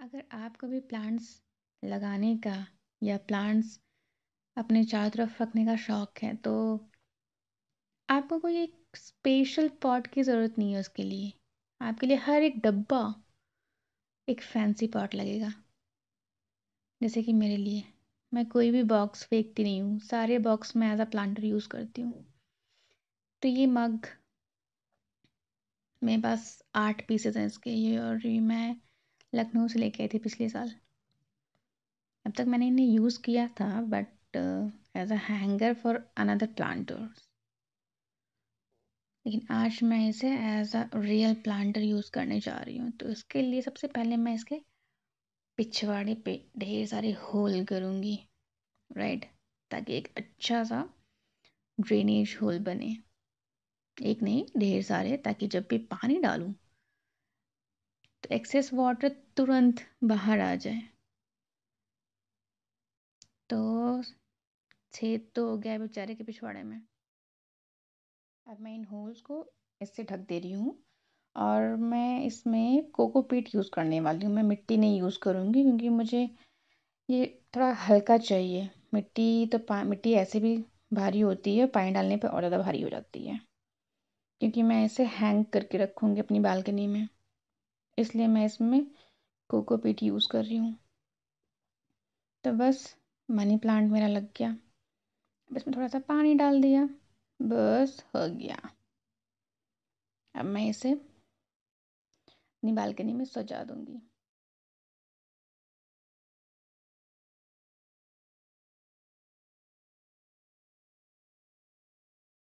अगर आप कभी प्लांट्स लगाने का या प्लांट्स अपने चारों तरफ रखने का शौक़ है तो आपको कोई एक स्पेशल पॉट की ज़रूरत नहीं है उसके लिए आपके लिए हर एक डब्बा एक फैंसी पॉट लगेगा जैसे कि मेरे लिए मैं कोई भी बॉक्स फेंकती नहीं हूँ सारे बॉक्स मैं एज अ प्लांटर यूज़ करती हूँ तो ये मग मेरे पास आठ पीसेस हैं इसके ये और ये मैं लखनऊ से लेके आए थे पिछले साल अब तक मैंने इन्हें यूज़ किया था but as a hanger for another planters लेकिन आज मैं इसे as a real planter use करने जा रही हूँ तो इसके लिए सबसे पहले मैं इसके पिछवाड़े पे ढेर सारे होल करूँगी राइट ताकि एक अच्छा सा ड्रेनेज होल बने एक नहीं ढेर सारे ताकि जब भी पानी डालूँ एक्सेस वाटर तुरंत बाहर आ जाए तो छेद तो हो गया बेचारे के पिछवाड़े में अब मैं इन होल्स को इससे ढक दे रही हूँ और मैं इसमें कोकोपीट यूज़ करने वाली हूँ मैं मिट्टी नहीं यूज़ करूँगी क्योंकि मुझे ये थोड़ा हल्का चाहिए मिट्टी तो पा मिट्टी ऐसे भी भारी होती है पानी डालने पे और ज़्यादा भारी हो जाती है क्योंकि मैं इसे हैंग करके रखूँगी अपनी बालकनी में इसलिए मैं इसमें कोकोपीट यूज़ कर रही हूँ तो बस मनी प्लांट मेरा लग गया बस इसमें थोड़ा सा पानी डाल दिया बस हो गया अब मैं इसे अपनी बालकनी में सजा दूंगी